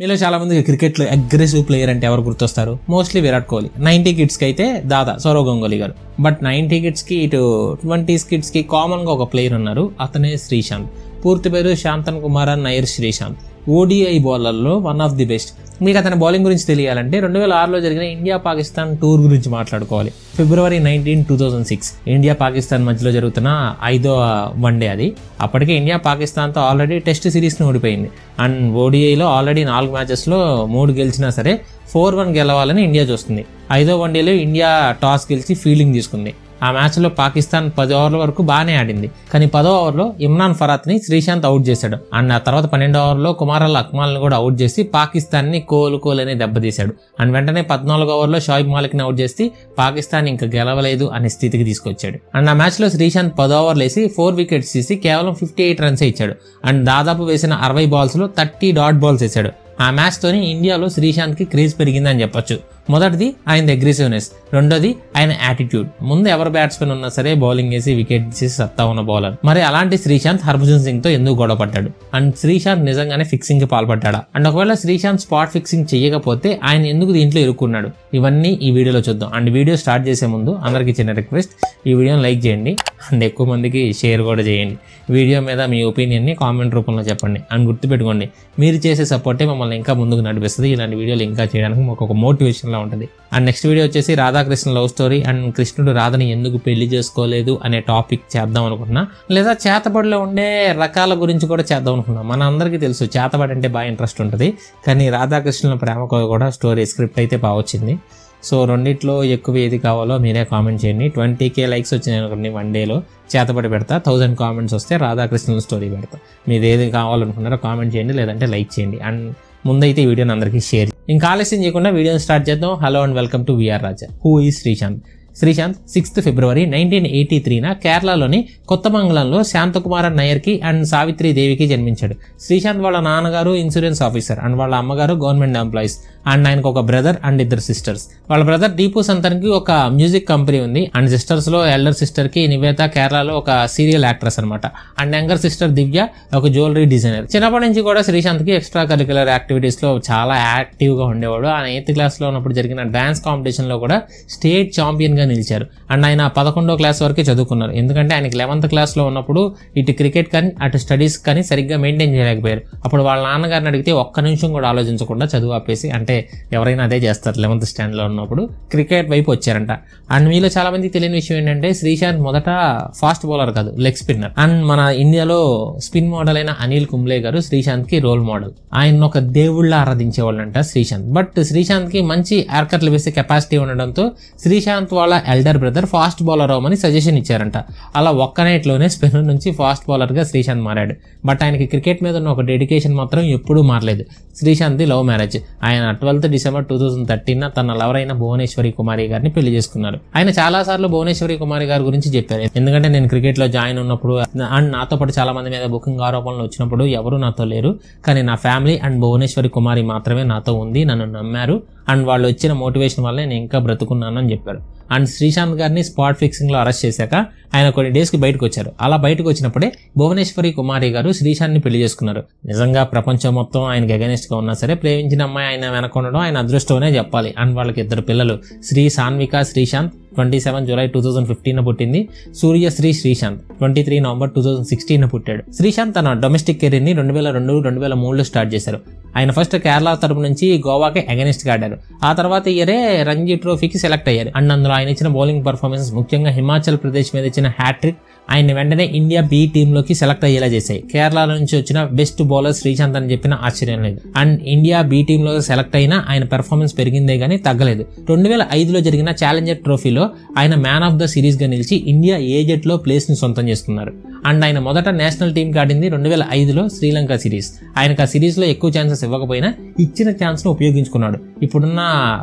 మీలో చాలా మందికి లో అగ్రెసివ్ ప్లేయర్ అంటే ఎవరు గుర్తొస్తారు మోస్ట్లీ విరాట్ కోహ్లీ నైన్టీ కి అయితే దాదా సౌరవ్ గంగోలీ గారు బట్ నైన్టీ కి ఇటు ట్వంటీస్ కామన్ గా ఒక ప్లేయర్ ఉన్నారు అతనే శ్రీశాంత్ పూర్తి పేరు శాంతన్ కుమార్ నైర్ శ్రీశాంత్ ఓడిఐ బౌలర్లో వన్ ఆఫ్ ది బెస్ట్ మీకు అతని బౌలింగ్ గురించి తెలియాలంటే రెండు వేల ఆరులో జరిగిన ఇండియా పాకిస్తాన్ టూర్ గురించి మాట్లాడుకోవాలి February nineteen two thousand six India Pakistan మధ్యలో జరుగుతున్న ఐదో వన్ డే అది అప్పటికే ఇండియా పాకిస్తాన్తో ఆల్రెడీ టెస్ట్ సిరీస్ను ఓడిపోయింది అండ్ ఓడిఐలో ఆల్రెడీ నాలుగు మ్యాచెస్లో మూడు గెలిచినా సరే ఫోర్ వన్ గెలవాలని ఇండియా చూస్తుంది ఐదో వన్ డేలో ఇండియా టాస్ గెలిచి ఫీల్డింగ్ తీసుకుంది ఆ మ్యాచ్లో పాకిస్తాన్ పది ఓవర్ల వరకు బాగానే ఆడింది కానీ పదో ఓవర్లో ఇమ్రాన్ ఫరాత్ని శ్రీశాంత్ అవుట్ చేశాడు అండ్ ఆ తర్వాత పన్నెండో ఓవర్లో కుమార్ అల్ అక్మాల్ని కూడా అవుట్ చేసి పాకిస్తాన్ని కోలుకోలేని దెబ్బతీశాడు అండ్ వెంటనే పద్నాలుగు ఓవర్లో షాయిబ్ మాలిక్ని అవుట్ చేసి పాకిస్తాన్ ఇంకా గెలవలేదు అనే స్థితికి తీసుకొచ్చాడు అండ్ ఆ మ్యాచ్లో శ్రీశాంత్ పదో ఓవర్లు వేసి ఫోర్ వికెట్స్ తీసి కేవలం ఫిఫ్టీ ఎయిట్ రన్స్ ఇచ్చాడు అండ్ దాదాపు వేసిన అరవై బాల్స్లో థర్టీ డాట్ బాల్స్ వేసాడు ఆ మ్యాచ్తోనే ఇండియాలో శ్రీశాంత్కి క్రేజ్ పెరిగిందని చెప్పొచ్చు మొదటిది ఆయన అగ్రెసివ్నెస్ రెండోది ఆయన యాటిట్యూడ్ ముందు ఎవరు బ్యాట్స్మెన్ ఉన్నా సరే బౌలింగ్ వేసి వికెట్ తీసి సత్తా ఉన్న బౌలర్ మరి అలాంటి శ్రీశాంత్ హర్భజన్ సింగ్ తో ఎందుకు గొడవ పడ్డాడు అండ్ శ్రీశాంత్ నిజంగానే ఫిక్సింగ్ కి పాల్పడ్డా అండ్ ఒకవేళ శ్రీశాంత్ స్పాట్ ఫిక్సింగ్ చేయకపోతే ఆయన ఎందుకు దీంట్లో ఇరుక్కున్నాడు ఇవన్నీ ఈ వీడియోలో చూద్దాం అండ్ వీడియో స్టార్ట్ చేసే ముందు అందరికి చిన్న రిక్వెస్ట్ ఈ వీడియోని లైక్ చేయండి అంత ఎక్కువ మందికి షేర్ కూడా చేయండి వీడియో మీద మీ ఒపీనియన్ని కామెంట్ రూపంలో చెప్పండి అని గుర్తుపెట్టుకోండి మీరు చేసే సపోర్టే మమ్మల్ని ఇంకా ముందుకు నడిపిస్తుంది ఇలాంటి వీడియోలు ఇంకా చేయడానికి మాకు ఒక మోటివేషన్లా ఉంటుంది అండ్ నెక్స్ట్ వీడియో వచ్చేసి రాధాకృష్ణ లవ్ స్టోరీ అండ్ కృష్ణుడు రాధని ఎందుకు పెళ్లి చేసుకోలేదు అనే టాపిక్ చేద్దాం అనుకుంటున్నా లేదా చేతబడిలో ఉండే రకాల గురించి కూడా చేద్దాం అనుకున్నా మన అందరికీ తెలుసు చేతబడి అంటే బాగా ఇంట్రెస్ట్ ఉంటుంది కానీ రాధాకృష్ణుల ప్రేమకు కూడా స్టోరీ స్క్రిప్ట్ అయితే బాగా వచ్చింది సో రెండిట్లో ఎక్కువ ఏది కావాలో మీరే కామెంట్ చేయండి ట్వంటీ కే లైక్స్ వచ్చినాయి అనుకోండి వన్ డేలో చేతపడి పెడతా థౌజండ్ కామెంట్స్ వస్తే రాధాకృష్ణుల స్టోరీ పెడతా మీరు ఏది కావాలనుకున్నారో కామెంట్ చేయండి లేదంటే లైక్ చేయండి అండ్ ముందైతే వీడియోని అందరికీ షేర్ ఇంకా ఆలస్యం చేయకుండా వీడియోని స్టార్ట్ చేద్దాం hello and welcome to VR Raja who ఈ Sreesanth Sreesanth sixth February nineteen eighty త్రీన కేరళలోని కొత్తమంగళంలో శాంతకుమారన్ కి అండ్ సావిత్రి దేవికి జన్మించాడు శ్రీశాంత్ వాళ్ళ నాన్నగారు ఇన్సూరెన్స్ ఆఫీసర్ అండ్ వాళ్ళ అమ్మగారు గవర్నమెంట్ ఎంప్లాయీస్ అండ్ ఆయనకు ఒక బ్రదర్ అండ్ ఇద్దరు సిస్టర్స్ వాళ్ళ బ్రదర్ దీపు సంతన్కి ఒక మ్యూజిక్ కంపెనీ ఉంది అండ్ సిస్టర్స్లో ఎల్డర్ సిస్టర్కి నివేత కేరళలో ఒక సీరియల్ యాక్ట్రెస్ అనమాట అండ్ యంగర్ సిస్టర్ దివ్య ఒక జ్యువెలరీ డిజైనర్ చిన్నప్పటి నుంచి కూడా శ్రీశాంత్కి ఎక్స్ట్రా కరిక్యులర్ యాక్టివిటీస్లో చాలా యాక్టివ్గా ఉండేవాడు ఆయన ఎయిత్ క్లాస్లో ఉన్నప్పుడు జరిగిన డ్యాన్స్ కాంపిటీషన్లో కూడా స్టేట్ ఛాంపియన్గా నిలిచారు అండ్ ఆయన పదకొండో క్లాస్ వరకే చదువుకున్నారు ఎందుకంటే ఆయనకి లెవెంత్ క్లాస్లో ఉన్నప్పుడు ఇటు క్రికెట్ కానీ అటు స్టడీస్ కానీ సరిగ్గా మెయింటైన్ చేయలేకపోయారు అప్పుడు వాళ్ళ నాన్నగారిని అడిగితే ఒక్క నిమిషం కూడా ఆలోచించకుండా చదువు ఆపేసి అంటే ఎవరైనా అదే చేస్తారు లెవెంత్ స్టాండ్లో ఉన్నప్పుడు క్రికెట్ వైపు వచ్చారంట అండ్ మీలో చాలా మందికి తెలియని విషయం ఏంటంటే శ్రీశాంత్ మొదట ఫాస్ట్ బౌలర్ కాదు లెగ్ స్పిన్నర్ అండ్ మన ఇండియాలో స్పిన్ మోడల్ అయిన అనిల్ కుంబ్లే గారు శ్రీశాంత్ కి రోల్ మోడల్ ఆయన ఒక దేవుళ్ళ వాళ్ళంట శ్రీశాంత్ బట్ శ్రీశాంత్ కి మంచి యార్కర్లు వేసే కెపాసిటీ ఉండడంతో శ్రీశాంత్ వాళ్ళ ఎల్డర్ బ్రదర్ ఫాస్ట్ బౌలర్ అవ్వమని సజెషన్ ఇచ్చారంట అలా ఒక్క నైట్లోనే స్పిన్నర్ నుంచి ఫాస్ట్ బౌలర్గా శ్రీశాంత్ మారాడు బట్ ఆయనకి క్రికెట్ మీద ఉన్న ఒక డెడికేషన్ మాత్రం ఎప్పుడూ మారలేదు శ్రీశాంత్ది లవ్ మ్యారేజ్ ఆయన twelfth December two thousand thirteen తన లవర్ అయిన భువనేశ్వరి కుమారి గారిని పెళ్లి చేసుకున్నారు ఆయన చాలా సార్లు భువనేశ్వరి కుమారి గారి గురించి చెప్పారు ఎందుకంటే నేను క్రికెట్లో జాయిన్ ఉన్నప్పుడు అండ్ నాతో పాటు చాలా మంది మీద బుకింగ్ ఆరోపణలు వచ్చినప్పుడు ఎవరు నాతో లేరు కానీ నా ఫ్యామిలీ అండ్ భువనేశ్వరి కుమారి మాత్రమే నాతో ఉంది నన్ను నమ్మారు అండ్ వాళ్ళు వచ్చిన మోటివేషన్ వల్ల నేను ఇంకా బ్రతుకున్నాను అని చెప్పారు అండ్ శ్రీశాంత్ గారిని స్పాట్ ఫిక్సింగ్లో అరెస్ట్ చేశాక ఆయన కొన్ని కి బయటకు వచ్చారు అలా బయటకు వచ్చినప్పుడే భువనేశ్వరి కుమారి గారు శ్రీశాన్ని పెళ్లి చేసుకున్నారు నిజంగా ప్రపంచం మొత్తం ఆయనకి గా ఉన్నా సరే ప్రేమించిన అమ్మాయి ఆయన వెనకొండడం ఆయన అదృష్టమనే చెప్పాలి అండ్ వాళ్ళకి ఇద్దరు పిల్లలు Sri Sanvika Sreesanth twenty seven July two thousand fifteen పుట్టింది Surya Sri Sreesanth twenty three November two thousand sixteen పుట్టాడు శ్రీశాంత్ తన డొమెస్టిక్ కెరీర్ని రెండు వేల రెండు రెండు వేల మూడులో స్టార్ట్ చేశారు ఆయన ఫస్ట్ కేరళ తరపు నుంచి గోవాకి గా ఆడారు ఆ తర్వాత ఇయరే రంజీ ట్రోఫీకి సెలెక్ట్ అయ్యారు అండ్ అందులో ఆయన ఇచ్చిన బౌలింగ్ పర్ఫార్మెన్స్ ముఖ్యంగా హిమాచల్ ప్రదేశ్ మీద వచ్చిన హ్యాట్రిక్ ఆయన వెంటనే ఇండియా బి టీంలోకి సెలెక్ట్ అయ్యేలా చేశాయి కేరళ నుంచి వచ్చిన బెస్ట్ బౌలర్ శ్రీశాంత్ అని చెప్పిన ఆశ్చర్యం లేదు అండ్ ఇండియా బి టీంలో సెలెక్ట్ అయినా ఆయన పెర్ఫార్మెన్స్ పెరిగిందే కానీ తగ్గలేదు రెండు వేల ఐదులో జరిగిన ఛాలెంజర్ ట్రోఫీలో ఆయన మ్యాన్ ఆఫ్ ద సిరీస్గా నిలిచి ఇండియా ఏ జట్లో ప్లేస్ని సొంతం చేసుకున్నారు అండ్ ఆయన మొదట నేషనల్ టీంకి ఆడింది రెండు వేల ఐదులో శ్రీలంక సిరీస్ ఆయనకు ఆ సిరీస్లో ఎక్కువ ఛాన్సెస్ ఇవ్వకపోయినా ఇచ్చిన ఛాన్స్ను ఉపయోగించుకున్నాడు ఇప్పుడున్న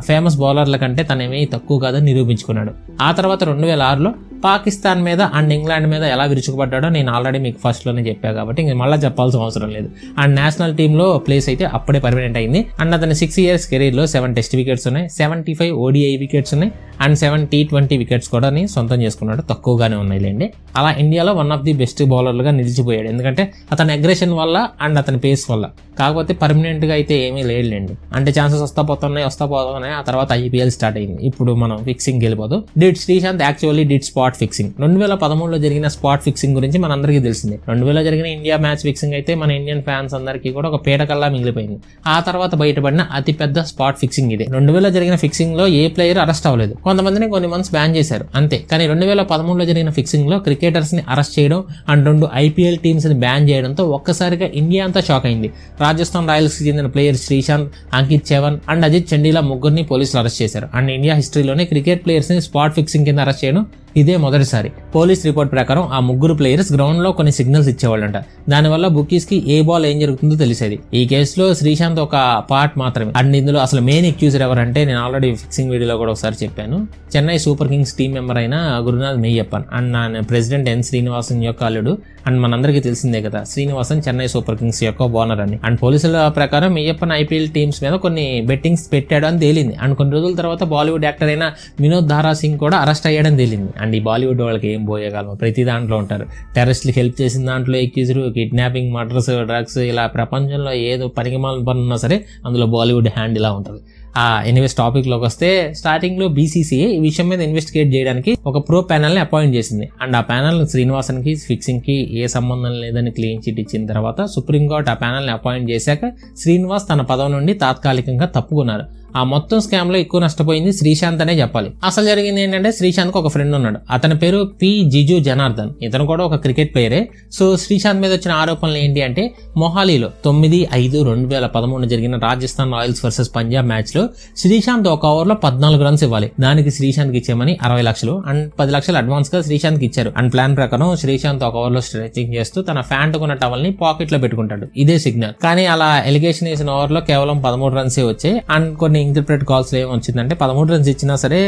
ఫేమస్ బౌలర్ల కంటే తనేమీ తక్కువ కాదని నిరూపించుకున్నాడు ఆ తర్వాత రెండు వేల ఆరులో పాకిస్తాన్ మీద అండ్ ఇంగ్లాండ్ మీద ఎలా విరుచుకుపడ్డాడో నేను ఆల్రెడీ మీకు ఫస్ట్లోనే చెప్పాను కాబట్టి ఇంక మళ్ళీ చెప్పాల్సిన అవసరం లేదు అండ్ నేషనల్ టీంలో ప్లేస్ అయితే అప్పుడే పర్మనెంట్ అయింది అండ్ అతని సిక్స్ ఇయర్స్ కెరీర్లో సెవెన్ టెస్ట్ వికెట్స్ ఉన్నాయి సెవెంటీ ఫైవ్ ఓడిఐ వికెట్స్ ఉన్నాయి and seven T twenty wickets కూడా సొంతం చేసుకున్నాడు తక్కువగానే ఉన్నాయి లేండి అలా ఇండియాలో వన్ ఆఫ్ ది బెస్ట్ బౌలర్లుగా నిలిచిపోయాడు ఎందుకంటే అతని అగ్రెషన్ వల్ల అండ్ అతని పేస్ వల్ల కాకపోతే పర్మనెంట్గా అయితే ఏమీ లేదు లేండి అంటే ఛాన్సెస్ వస్తా పోతున్నాయి వస్తా పోతున్నాయి ఆ తర్వాత ఐపీఎల్ స్టార్ట్ అయింది ఇప్పుడు మనం ఫిక్సింగ్ వెళ్ళిపోదు did Sreesanth actually did spot spot fixing రెండు వేల పదమూడులో జరిగిన స్పాట్ ఫిక్సింగ్ గురించి మనందరికీ తెలిసిందే రెండు వేల జరిగిన ఇండియా మ్యాచ్ ఫిక్సింగ్ అయితే మన ఇండియన్ ఫ్యాన్స్ అందరికీ కూడా ఒక పీటకల్లా మిగిలిపోయింది ఆ తర్వాత బయటపడిన అతిపెద్ద స్పాట్ ఫిక్సింగ్ ఇది రెండు వేల జరిగిన ఫిక్సింగ్ లో ఏ ప్లేయర్ అరెస్ట్ అవ్వలేదు కొంతమందిని కొన్ని మంత్స్ బ్యాన్ చేశారు అంతే కానీ రెండు వేల పదమూడులో జరిగిన ఫిక్సింగ్ లో క్రికెటర్స్ ని అరెస్ట్ చేయడం అండ్ రెండు ఐపీఎల్ టీమ్స్ ని బ్యాన్ చేయడంతో ఒక్కసారిగా ఇండియా అంతా షాక్ అయింది రాజస్థాన్ రాయల్స్ కి చెందిన ప్లేయర్ శ్రీశాంత్ అంకిత్ చవన్ అండ్ అజిత్ చండీలా ముగ్గురిని పోలీసులు అరెస్ట్ చేశారు అండ్ ఇండియా హిస్టరీలోనే క్రికెట్ ప్లేయర్స్ ని స్పాట్ ఫిక్సింగ్ కింద అరెస్ట్ చేయడం ఇదే మొదటిసారి పోలీస్ రిపోర్ట్ ప్రకారం ఆ ముగ్గురు ప్లేయర్స్ గ్రౌండ్ లో కొన్ని సిగ్నల్స్ ఇచ్చేవాళ్ళంట దానివల్ల బుకీస్ కి ఏ బాల్ ఏం జరుగుతుందో తెలిసేది ఈ కేసులో శ్రీశాంత్ ఒక పార్ట్ మాత్రమే అండ్ ఇందులో అసలు మెయిన్ ఎక్యూజర్ ఎవరంటే నేను ఆల్రెడీ ఫిక్సింగ్ వీడియోలో కూడా ఒకసారి చెప్పాను Chennai Super Kings team member అయిన గురునాథ్ మెయ్యప్పన్ అండ్ నా ప్రెసిడెంట్ ఎన్ శ్రీనివాసన్ యొక్క అల్లుడు అండ్ మనందరికీ తెలిసిందే కదా శ్రీనివాసన్ చెన్నై సూపర్ కింగ్స్ యొక్క బోనర్ అని అండ్ పోలీసుల ప్రకారం మెయ్యప్పన్ ఐపీఎల్ టీమ్స్ మీద కొన్ని బెట్టింగ్స్ పెట్టాడు అని తేలింది అండ్ కొన్ని రోజుల తర్వాత బాలీవుడ్ యాక్టర్ అయిన వినోద్ దారా సింగ్ కూడా అరెస్ట్ అయ్యాడని తేలింది అండ్ ఈ బాలీవుడ్ వాళ్ళకి ఏం పోయేగాలం ప్రతి దాంట్లో ఉంటారు టెర్రరిస్టులకు హెల్ప్ చేసిన దాంట్లో ఎక్కిజరు కిడ్నాపింగ్ మర్డర్స్ డ్రగ్స్ ఇలా ప్రపంచంలో ఏదో పనికిమాల పని ఉన్నా సరే అందులో బాలీవుడ్ హ్యాండ్ ఇలా ఉంటుంది ఆ టాపిక్ టాపిక్లోకి వస్తే స్టార్టింగ్లో బీసీసీ ఈ విషయం మీద ఇన్వెస్టిగేట్ చేయడానికి ఒక ప్రో ప్యానల్ని అపాయింట్ చేసింది అండ్ ఆ ప్యానల్ శ్రీనివాసన్కి ఫిక్సింగ్కి ఏ సంబంధం లేదని క్లీన్ చిట్ ఇచ్చిన తర్వాత సుప్రీంకోర్టు ఆ ప్యానల్ని అపాయింట్ చేశాక శ్రీనివాస్ తన పదవి నుండి తాత్కాలికంగా తప్పుకున్నారు ఆ మొత్తం స్కామ్ లో ఎక్కువ నష్టపోయింది శ్రీశాంత్ అనే చెప్పాలి అసలు జరిగింది ఏంటంటే శ్రీశాంత్ కు ఒక ఫ్రెండ్ ఉన్నాడు అతని పేరు పి జిజు జనార్దన్ ఇతను కూడా ఒక క్రికెట్ ప్లేయరే సో శ్రీశాంత్ మీద వచ్చిన ఆరోపణలు ఏంటి అంటే మొహాలీలో తొమ్మిది ఐదు రెండు వేల పదమూడు జరిగిన Rajasthan Royals versus Punjab match లో శ్రీశాంత్ ఒక ఓవర్ లో పద్నాలుగు రన్స్ ఇవ్వాలి దానికి శ్రీశాంత్ ఇచ్చేమని అరవై లక్షలు అండ్ పది లక్షలు అడ్వాన్స్ గా శ్రీశాంత్ ఇచ్చారు అండ్ ప్లాన్ ప్రకారం శ్రీశాంత్ ఒక ఓవర్ లో స్ట్రెచింగ్ చేస్తూ తన ఫ్యాంట్ కొన్న టవల్ ని పాకెట్ లో పెట్టుకుంటాడు ఇదే సిగ్నల్ కానీ అలా ఎలిగేషన్ వేసిన ఓవర్ లో కేవలం పదమూడు రన్సే వచ్చాయి అండ్ కొన్ని ఇంటర్ప్రెట్ కాల్స్లో ఏమొచ్చిందంటే పదమూడు రన్స్ ఇచ్చినా సరే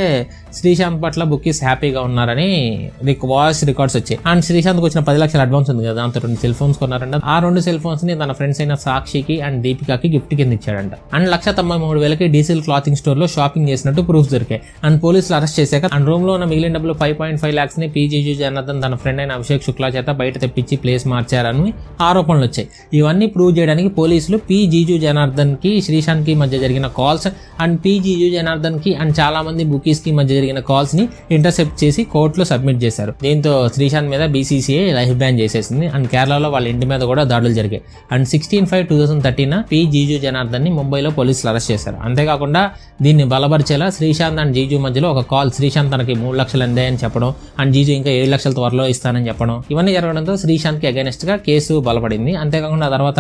శ్రీశాంత్ పట్ల బుక్కీస్ హ్యాపీగా ఉన్నారని వాయిస్ రికార్డ్స్ వచ్చాయి అండ్ శ్రీశాంత్కి వచ్చిన పది లక్షల అడ్వాన్స్ ఉంది కదా దాంతో రెండు సెల్ ఫోన్స్ కొన్నారంట ఆ రెండు సెల్ ఫోన్స్ ని తన ఫ్రెండ్స్ అయిన సాక్షికి అండ్ దీపికాకి గిఫ్ట్ కింద ఇచ్చాడంట అండ్ లక్ష తొంభై మూడు వేలకి డీజిల్ క్లాతింగ్ స్టోర్ లో షాపింగ్ చేసినట్టు ప్రూఫ్ దొరికాయి అండ్ పోలీసులు అరెస్ట్ చేశాక అండ్ రూమ్ లో ఉన్న మిగిలిన డబ్బులు ఫైవ్ పాయింట్ ఫైవ్ లాక్స్ ని పీజీజు జనార్దన్ తన ఫ్రెండ్ అయిన అభిషేక్ శుక్లా చేత బయట తెప్పించి ప్లేస్ మార్చారని ఆరోపణలు వచ్చాయి ఇవన్నీ ప్రూవ్ చేయడానికి పోలీసులు పి జీజు జనార్దన్ కి శ్రీశాంత్ కి మధ్య జరిగిన కాల్స్ అండ్ పీజీయు జనార్దన్ కి అండ్ చాలా మంది బుకీస్ కి మధ్య జరిగిన కాల్స్ ని ఇంటర్సెప్ట్ చేసి కోర్టులో సబ్మిట్ చేశారు దీంతో శ్రీశాంత్ మీద బీసీసీఐ లైఫ్ బ్యాన్ చేసేసింది అండ్ కేరళలో వాళ్ళ ఇంటి మీద కూడా దాడులు జరిగాయి and sixteen five two thousand thirteen P Jiju Janardhan ని ముంబైలో పోలీసులు అరెస్ట్ చేశారు అంతేకాకుండా దీన్ని బలపరిచేలా శ్రీశాంత్ అండ్ జీజు మధ్యలో ఒక కాల్ శ్రీశాంత్ తనకి మూడు లక్షలు అందే అని చెప్పడం అండ్ జీజు ఇంకా ఏడు లక్షల త్వరలో ఇస్తానని చెప్పడం ఇవన్నీ జరగడంతో శ్రీశాంత్ కి అగైనెస్ట్ గా కేసు బలపడింది అంతేకాకుండా తర్వాత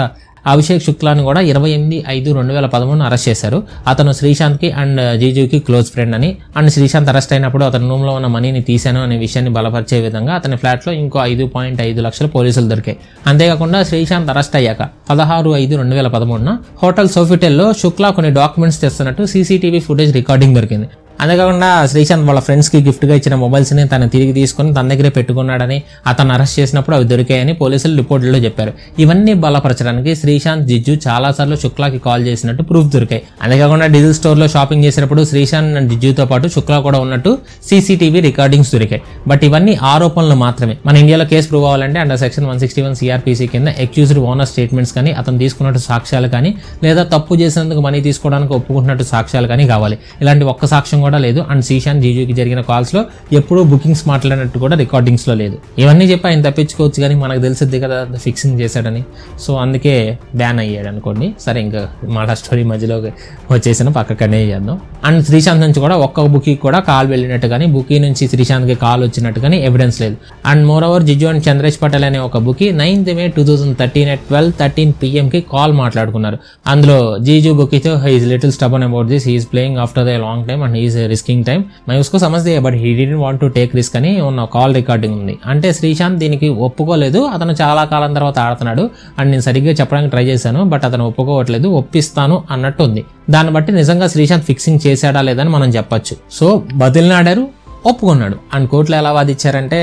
అభిషేక్ శుక్లాని కూడా ఇరవై ఎనిమిది ఐదు రెండు వేల పదమూడును అరెస్ట్ చేశారు అతను శ్రీశాంత్కి అండ్ జీజుకి క్లోజ్ ఫ్రెండ్ అని అండ్ శ్రీశాంత్ అరెస్ట్ అయినప్పుడు అతని రూమ్లో ఉన్న మనీని తీశాను అనే విషయాన్ని బలపరిచే విధంగా అతని ఫ్లాట్లో ఇంకో ఐదు పాయింట్ ఐదు లక్షల పోలీసులు దొరికాయి అంతేకాకుండా శ్రీశాంత్ అరెస్ట్ అయ్యాక పదహారు ఐదు రెండు వేల పదమూడున హోటల్ సోఫిటెల్లో శుక్లా కొన్ని డాక్యుమెంట్స్ తెస్తున్నట్టు సీసీటీవీ ఫుటేజ్ రికార్డింగ్ దొరికింది అంతేకాకుండా శ్రీశాంత్ వాళ్ళ ఫ్రెండ్స్కి గిఫ్ట్గా ఇచ్చిన మొబైల్స్ని తను తిరిగి తీసుకుని తన దగ్గరే పెట్టుకున్నాడని అతను అరెస్ట్ చేసినప్పుడు అవి దొరికాయని పోలీసులు రిపోర్టులో చెప్పారు ఇవన్నీ బలపరచడానికి శ్రీశాంత్ జిజ్జు చాలాసార్లు శుక్లాకి కాల్ చేసినట్టు ప్రూఫ్ దొరికాయి అంతేకాకుండా డీజిల్ స్టోర్లో షాపింగ్ చేసినప్పుడు శ్రీశాంత్ అండ్ జిజ్జుతో పాటు శుక్లా కూడా ఉన్నట్టు సీసీటీవీ రికార్డింగ్స్ దొరికాయి బట్ ఇవన్నీ ఆరోపణలు మాత్రమే మన ఇండియాలో కేసు ప్రూవ్ అవ్వాలంటే under section one sixty one CRPC కింద ఎక్యూజ్డ్ ఓనర్ స్టేట్మెంట్స్ కానీ అతను తీసుకున్నట్టు సాక్ష్యాలు కానీ లేదా తప్పు చేసినందుకు మనీ తీసుకోవడానికి ఒప్పుకుంటున్నట్టు సాక్ష్యాలు కానీ కావాలి ఇలాంటి ఒక్క సాక్ష్యం కూడా లేదు అండ్ శ్రీశాంత్ జీజూకి జరిగిన కాల్స్లో ఎప్పుడూ బుకింగ్స్ మాట్లాడినట్టు కూడా రికార్డింగ్స్లో లేదు ఇవన్నీ చెప్పి ఆయన తప్పించుకోవచ్చు కానీ మనకు తెలిసిద్ది కదా ఫిక్సింగ్ చేశాడని సో అందుకే బ్యాన్ అయ్యాడు అనుకోండి సరే ఇంకా మళ్ళా స్టోరీ మధ్యలో పక్క పక్కకనే చేద్దాం అండ్ శ్రీశాంత్ నుంచి కూడా ఒక్క బుకీ కూడా కాల్ వెళ్ళినట్టు కానీ బుకీ నుంచి శ్రీశాంత్కి కాల్ వచ్చినట్టు కానీ ఎవిడెన్స్ లేదు and moreover Jiju and Chandresh Patel అనే ఒక bookie ninth May two thousand thirteen at twelve thirteen పిఎంకి కాల్ మాట్లాడుకున్నారు అందులో జీజు బుకీతో he's little stubborn about this he's playing after the long time and he's risking time my ఉస్కో సమస్య but he డి want to take risk అని ఉన్న call recording ఉంది అంటే శ్రీశాంత్ దీనికి ఒప్పుకోలేదు అతను చాలా కాలం తర్వాత ఆడుతున్నాడు అండ్ నేను సరిగ్గా చెప్పడానికి ట్రై చేశాను బట్ అతను ఒప్పుకోవట్లేదు ఒప్పిస్తాను అన్నట్టు ఉంది దాన్ని బట్టి నిజంగా శ్రీశాంత్ ఫిక్సింగ్ చేసి చేశాడా లేదని మనం చెప్పచ్చు సో బదిలినాడారు ఒప్పుకున్నాడు అండ్ కోర్టులో ఎలా వాదిచ్చారంటే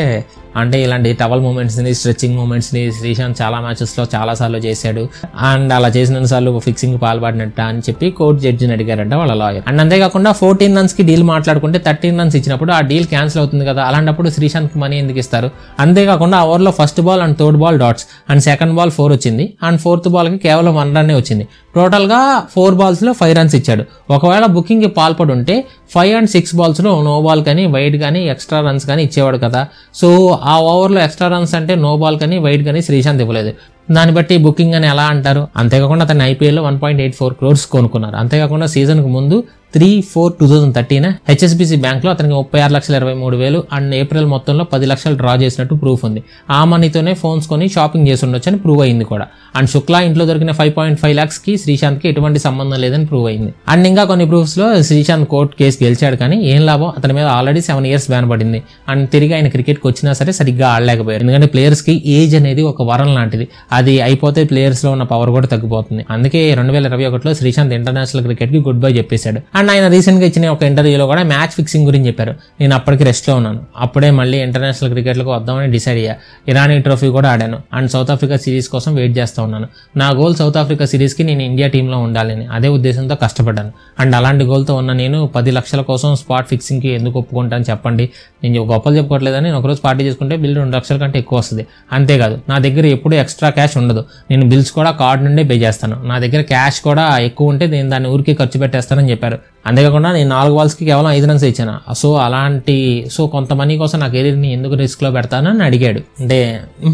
అంటే ఇలాంటి టవల్ మూమెంట్స్ని స్ట్రెచ్చింగ్ మూమెంట్స్ని శ్రీశాంత్ చాలా మ్యాచెస్లో చాలాసార్లు చేశాడు అండ్ అలా చేసిన సార్లు ఫిక్సింగ్ పాల్పడినట్ట అని చెప్పి కోర్టు జడ్జిని అడిగారంట వాళ్ళ లాయర్ అండ్ అంతేకాకుండా ఫోర్టీన్ రన్స్కి డీల్ మాట్లాడుకుంటే థర్టీన్ రన్స్ ఇచ్చినప్పుడు ఆ డీల్ క్యాన్సిల్ అవుతుంది కదా అలాంటప్పుడు శ్రీశాంత్ మనీ ఎందుకు ఇస్తారు అంతేకాకుండా ఆ ఓవర్లో first ball and third ball dots and second ball four వచ్చింది అండ్ ఫోర్త్ బాల్కి కేవలం వన్ రన్నే వచ్చింది టోటల్గా ఫోర్ బాల్స్లో ఫైవ్ రన్స్ ఇచ్చాడు ఒకవేళ బుకింగ్కి పాల్పడి ఉంటే ఫైవ్ అండ్ సిక్స్ బాల్స్లో నో బాల్ కానీ వైడ్ కానీ ఎక్స్ట్రా రన్స్ కానీ ఇచ్చేవాడు కదా సో ఆ ఓవర్లో ఎక్స్ట్రా రన్స్ అంటే నో బాల్ కానీ వైట్ కానీ శ్రీశాంత్ ఇవ్వలేదు దాన్ని బట్టి బుకింగ్ అని ఎలా అంటారు అంతేకాకుండా అతను ఐపీఎల్లో one point eight four crores కొనుక్కున్నారు అంతేకాకుండా సీజన్కు ముందు three four two thousand thirteen HSBC బ్యాంక్లో అతనికి ముప్పై ఆరు లక్షల ఇరవై మూడు వేలు అండ్ ఏప్రిల్ మొత్తంలో పది లక్షలు డ్రా చేసినట్టు ప్రూఫ్ ఉంది ఆ మనీతోనే ఫోన్స్ కొని షాపింగ్ చేసి ఉండొచ్చు అని ప్రూవ్ అయింది కూడా అండ్ శుక్లా ఇంట్లో దొరికిన ఫైవ్ పాయింట్ ఫైవ్ ల్యాక్స్ కి శ్రీశాంత్ కి ఎటువంటి సంబంధం లేదని ప్రూవ్ అయింది అండ్ ఇంకా కొన్ని ప్రూఫ్స్ లో శ్రీశాంత్ కోర్టు కేసు గెలిచాడు కానీ ఏం లాభం అతని మీద ఆల్రెడీ సెవెన్ ఇయర్స్ బ్యాన్ పడింది అండ్ తిరిగి ఆయన క్రికెట్ కి వచ్చినా సరే సరిగ్గా ఆడలేకపోయారు ఎందుకంటే ప్లేయర్స్ కి ఏజ్ అనేది ఒక వరం లాంటిది అది అయిపోతే ప్లేయర్స్ లో ఉన్న పవర్ కూడా తగ్గిపోతుంది అందుకే రెండు వేల ఇరవై ఒకటిలో శ్రీశాంత్ ఇంటర్నేషనల్ క్రికెట్ కి గుడ్ బై చెప్పేశాడు అండ్ ఆయన రీసెంట్ గా ఇచ్చిన ఒక ఇంటర్వ్యూలో కూడా మ్యాచ్ ఫిక్సింగ్ గురించి చెప్పారు నేను అప్పటికి రెస్ట్ లో ఉన్నాను అప్పుడే మళ్ళీ ఇంటర్నేషనల్ క్రికెట్ క్రికెట్లకు వద్దామని డిసైడ్ అయ్యా ఇరానీ ట్రోఫీ కూడా ఆడాను అండ్ సౌత్ ఆఫ్రికా సిరీస్ కోసం వెయిట్ చేస్తాను ఉన్నాను నా గోల్ సౌత్ ఆఫ్రికా సిరీస్కి నేను ఇండియా టీంలో ఉండాలని అదే ఉద్దేశంతో కష్టపడ్డాను అండ్ అలాంటి గోల్తో ఉన్న నేను పది లక్షల కోసం స్పాట్ ఫిక్సింగ్కి ఎందుకు ఒప్పుకుంటాను చెప్పండి నేను గొప్పలు చెప్పుకోవట్లేదని నేను ఒకరోజు పార్టీ చేసుకుంటే బిల్ రెండు లక్షల కంటే ఎక్కువ వస్తుంది అంతేకాదు నా దగ్గర ఎప్పుడూ ఎక్స్ట్రా క్యాష్ ఉండదు నేను బిల్స్ కూడా కార్డు నుండే పే చేస్తాను నా దగ్గర క్యాష్ కూడా ఎక్కువ ఉంటే నేను దాన్ని ఊరికే ఖర్చు పెట్టేస్తానని చెప్పారు అంతేకాకుండా నేను నాలుగు బాల్స్కి కేవలం ఐదు రన్స్ ఇచ్చాను సో అలాంటి సో కొంత మనీ కోసం నా కెరీర్ని ఎందుకు రిస్క్లో అని అడిగాడు అంటే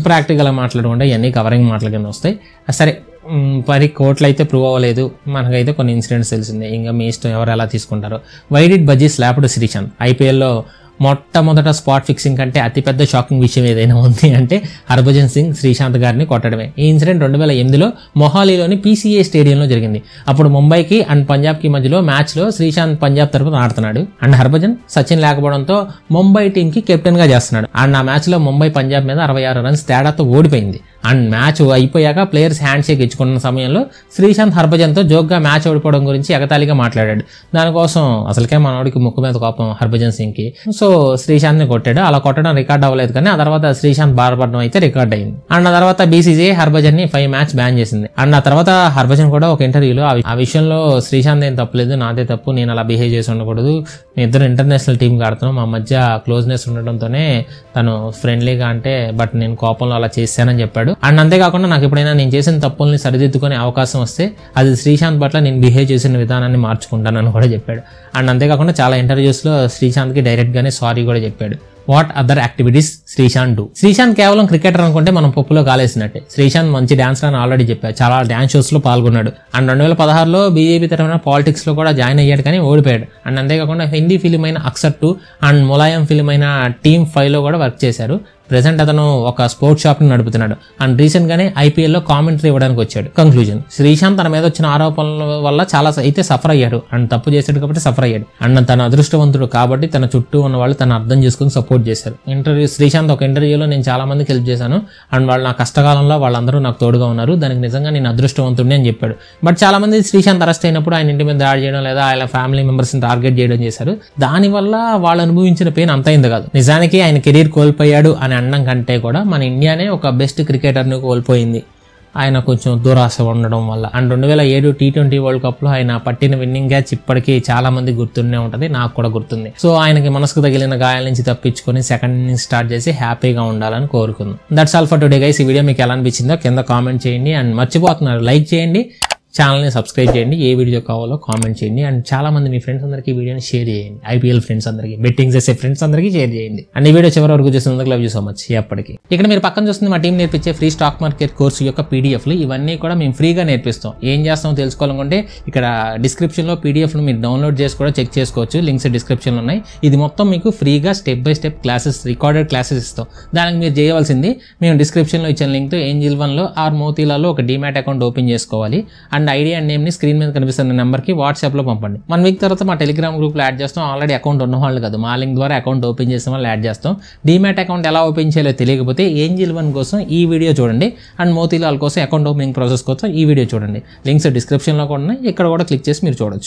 ప్రాక్టికల్గా మాట్లాడుకుంటే ఇవన్నీ కవరింగ్ మాటల కింద వస్తాయి సరే మరి కోట్లు అయితే ప్రూవ్ అవ్వలేదు మనకైతే కొన్ని ఇన్సిడెంట్స్ తెలిసిందే ఇంకా మీ ఇష్టం ఎవరు ఎలా తీసుకుంటారో వైడిడ్ బజ్జీ స్లాప్డ్ శ్రీచంద్ ఐపీఎల్లో మొట్టమొదట స్పాట్ ఫిక్సింగ్ కంటే అతిపెద్ద షాకింగ్ విషయం ఏదైనా ఉంది అంటే హర్భజన్ సింగ్ శ్రీశాంత్ గారిని కొట్టడమే ఈ ఇన్సిడెంట్ రెండు వేల ఎనిమిదిలో మొహాలీలోని పీసీఏ స్టేడియంలో జరిగింది అప్పుడు ముంబైకి అండ్ పంజాబ్కి మధ్యలో మ్యాచ్లో శ్రీశాంత్ పంజాబ్ తరఫున ఆడుతున్నాడు అండ్ హర్భజన్ సచిన్ లేకపోవడంతో ముంబై టీంకి కెప్టెన్గా చేస్తున్నాడు అండ్ ఆ మ్యాచ్లో ముంబై పంజాబ్ మీద అరవై ఆరు రన్స్ తేడాతో ఓడిపోయింది అండ్ మ్యాచ్ అయిపోయాక ప్లేయర్స్ హ్యాండ్ షేక్ ఇచ్చుకున్న సమయంలో శ్రీశాంత్ హర్భజన్తో జోక్గా మ్యాచ్ ఓడిపోవడం గురించి ఎగతాళిగా మాట్లాడాడు దానికోసం అసలుకే మనోడికి ముక్కు మీద కోపం హర్భజన్ సింగ్కి సో శ్రీశాంత్ని కొట్టాడు అలా కొట్టడం రికార్డ్ అవ్వలేదు కానీ ఆ తర్వాత శ్రీశాంత్ బాధపడడం అయితే రికార్డ్ అయింది అండ్ ఆ తర్వాత హర్భజన్ హర్భజన్ని ఫైవ్ మ్యాచ్ బ్యాన్ చేసింది అండ్ ఆ తర్వాత హర్భజన్ కూడా ఒక ఇంటర్వ్యూలో ఆ విషయంలో శ్రీశాంత్ ఏం తప్పలేదు నాదే తప్పు నేను అలా బిహేవ్ చేసి ఉండకూడదు ఇద్దరు ఇంటర్నేషనల్ టీంకి ఆడుతున్నాం మా మధ్య క్లోజ్నెస్ ఉండడంతోనే తను ఫ్రెండ్లీగా అంటే బట్ నేను కోపంలో అలా చేశానని చెప్పాడు చేస్తున్నాడు అండ్ అంతేకాకుండా నాకు ఎప్పుడైనా నేను చేసిన తప్పుల్ని సరిదిద్దుకునే అవకాశం వస్తే అది శ్రీశాంత్ పట్ల నేను బిహేవ్ చేసిన విధానాన్ని మార్చుకుంటానని కూడా చెప్పాడు అండ్ అంతేకాకుండా చాలా ఇంటర్వ్యూస్లో శ్రీశాంత్కి డైరెక్ట్గానే సారీ కూడా చెప్పాడు what other activities Sreesanth do Sreesanth కేవలం క్రికెటర్ అనుకుంటే మనం పప్పులో కాలేసినట్టే శ్రీశాంత్ మంచి డాన్సర్ అని ఆల్రెడీ చెప్పాడు చాలా డాన్స్ షోస్లో పాల్గొన్నాడు అండ్ రెండు వేల పదహారులో బీజేపీ తరఫున పాలిటిక్స్లో కూడా జాయిన్ అయ్యాడు కానీ ఓడిపోయాడు అండ్ అంతేకాకుండా హిందీ ఫిలిం అయిన Aksar two and Mulayam film అయిన టీమ్ ఫైవ్లో కూడా వర్క్ చేశారు ప్రజెంట్ అతను ఒక స్పోర్ట్స్ షాప్ ని నడుపుతున్నాడు అండ్ రీసెంట్గానే లో కామెంటరీ ఇవ్వడానికి వచ్చాడు కంక్లూజన్ శ్రీశాంత్ తన మీద వచ్చిన ఆరోపణల వల్ల చాలా అయితే సఫర్ అయ్యాడు అండ్ తప్పు చేశాడు కాబట్టి సఫర్ అయ్యాడు అండ్ తన అదృష్టవంతుడు కాబట్టి తన చుట్టూ ఉన్న వాళ్ళు తను అర్థం చేసుకుని సపోర్ట్ చేశారు ఇంటర్వ్యూ శ్రీశాంత్ ఒక ఇంటర్వ్యూలో నేను చాలా మందికి హెల్ప్ చేశాను అండ్ వాళ్ళు నా కష్టకాలంలో వాళ్ళందరూ నాకు తోడుగా ఉన్నారు దానికి నిజంగా నేను అదృష్టవంతుడిని అని చెప్పాడు బట్ చాలా మంది శ్రీశాంత్ అరెస్ట్ అయినప్పుడు ఆయన ఇంటి మీద దాడి చేయడం లేదా ఆయన ఫ్యామిలీ మెంబర్స్ని టార్గెట్ చేయడం చేశారు దానివల్ల వాళ్ళు అనుభవించిన పెయిన్ అంత అయింది కాదు నిజానికి ఆయన కెరీర్ కోల్పోయాడు అని అనడం కంటే కూడా మన ఇండియానే ఒక బెస్ట్ క్రికెటర్ని కోల్పోయింది ఆయన కొంచెం దురాశ ఉండడం వల్ల అండ్ రెండు వేల ఏడు టీ ట్వంటీ వరల్డ్ కప్లో ఆయన పట్టిన విన్నింగ్ క్యాచ్ ఇప్పటికీ చాలా మంది గుర్తుండే ఉంటుంది నాకు కూడా గుర్తుంది సో ఆయనకి మనసుకు తగిలిన గాయాల నుంచి తప్పించుకొని సెకండ్ ఇన్నింగ్ స్టార్ట్ చేసి హ్యాపీగా ఉండాలని కోరుకుందాం that's all for today guys ఈ వీడియో మీకు ఎలా అనిపించిందో కింద కామెంట్ చేయండి అండ్ మర్చిపోతున్నారు లైక్ చేయండి ఛానల్ని సబ్స్క్రైబ్ చేయండి ఏ వీడియో కావాలో కామెంట్ చేయండి అండ్ చాలా మంది మీ ఫ్రెండ్స్ అందరికీ వీడియోని షేర్ చేయండి ఐపీఎల్ ఫ్రెండ్స్ అందరికీ బెట్టింగ్ చేసే ఫ్రెండ్స్ అందరికీ షేర్ చేయండి అండ్ ఈ వీడియో చివరి వరకు చూసినందుకు లవ్ యూ సో మచ్ ఎప్పటికీ ఇక్కడ మీరు పక్కన చూస్తుంది మా టీం నేర్పించే ఫ్రీ స్టాక్ మార్కెట్ కోర్సు యొక్క పీడిఎఫ్లు ఇవన్నీ కూడా మేము ఫ్రీగా నేర్పిస్తాం ఏం చేస్తామో తెలుసుకోవాలనుకుంటే ఇక్కడ డిస్క్రిప్షన్లో పీడిఎఫ్ను మీరు డౌన్లోడ్ చేసి కూడా చెక్ చేసుకోవచ్చు లింక్స్ డిస్క్రిప్షన్లో ఉన్నాయి ఇది మొత్తం మీకు ఫ్రీగా step by step classes recorded classes ఇస్తాం దానికి మీరు చేయవలసింది మేము డిస్క్రిప్షన్లో ఇచ్చిన లింక్తో ఏంజిల్ వన్లో ఆర్ మోతీలలో ఒక డిమాట్ అకౌంట్ ఓపెన్ చేసుకోవాలి అండ్ ఐడి అండ్ నేమ్ని స్క్రీన్ మీద కనిపిస్తున్న నెంబర్కి వాట్సాప్లో పంపండి వన్ వీక్ తర్వాత మా టెలిగ్రామ్ గ్రూప్లో యాడ్ చేస్తాం ఆల్రెడీ అకౌంట్ ఉన్న వాళ్ళు కాదు మా లింక్ ద్వారా అకౌంట్ ఓపెన్ చేసిన వాళ్ళు యాడ్ చేస్తాం డీమ్యాట్ అకౌంట్ ఎలా ఓపెన్ చేయాలో తెలియకపోతే ఏంజిల్ వన్ కోసం ఈ వీడియో చూడండి అండ్ మోతీలాల్ కోసం అకౌంట్ ఓపెనింగ్ ప్రాసెస్ కోసం ఈ వీడియో చూడండి లింక్స్ డిస్క్రిప్షన్లో కూడా ఉన్నాయి ఇక్కడ కూడా క్లిక్ చేసి మీరు చూడొచ్చు